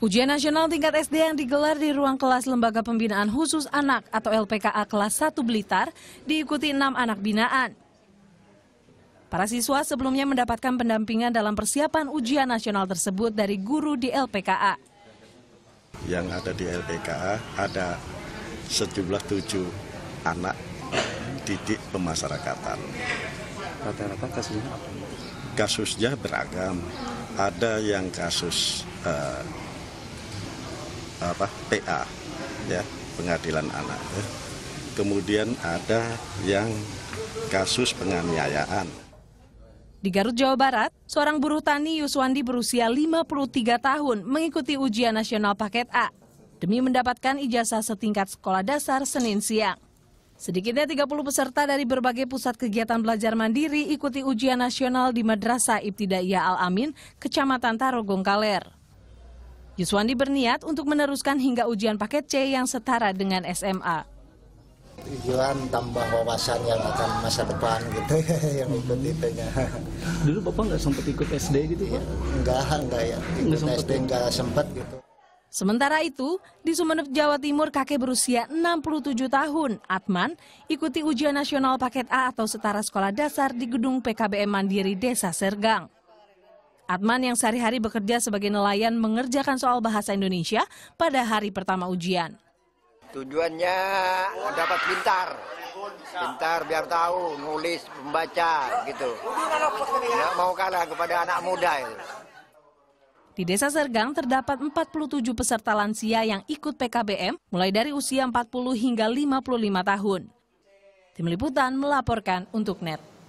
Ujian nasional tingkat SD yang digelar di ruang kelas Lembaga Pembinaan Khusus Anak atau LPKA kelas 1 Blitar diikuti enam anak binaan. Para siswa sebelumnya mendapatkan pendampingan dalam persiapan ujian nasional tersebut dari guru di LPKA. Yang ada di LPKA ada sejumlah tujuh anak didik pemasyarakatan. Rata-rata kasusnya apa? Kasusnya beragam. Ada yang kasus eh, apa PA ya pengadilan anak ya. kemudian ada yang kasus penganiayaan di Garut, Jawa Barat, seorang buruh tani Yuswandi berusia 53 tahun mengikuti ujian nasional paket A demi mendapatkan ijazah setingkat sekolah dasar Senin siang. Sedikitnya 30 peserta dari berbagai pusat kegiatan belajar mandiri ikuti ujian nasional di Madrasah Ibtidaiyah Al-Amin, Kecamatan Tarogong Kaler. Yuswandi berniat untuk meneruskan hingga ujian paket C yang setara dengan SMA. Tujuan tambah wawasan yang akan masa depan gitu yang ikut itunya. Dulu Bapak nggak sempat ikut SD gitu ya? Enggak, enggak ya. Ikut enggak SD enggak ya? sempat gitu. Sementara itu, di Sumeneb, Jawa Timur, kakek berusia 67 tahun, Atman, ikuti ujian nasional paket A atau setara sekolah dasar di gedung PKBM Mandiri Desa Sergang. Atman yang sehari-hari bekerja sebagai nelayan mengerjakan soal bahasa Indonesia pada hari pertama ujian. Tujuannya dapat pintar, pintar biar tahu nulis, membaca gitu. Tidak ya, mau kalah kepada anak muda itu. Di Desa Sergang terdapat 47 peserta lansia yang ikut PKBM mulai dari usia 40 hingga 55 tahun. Tim Liputan melaporkan untuk NET.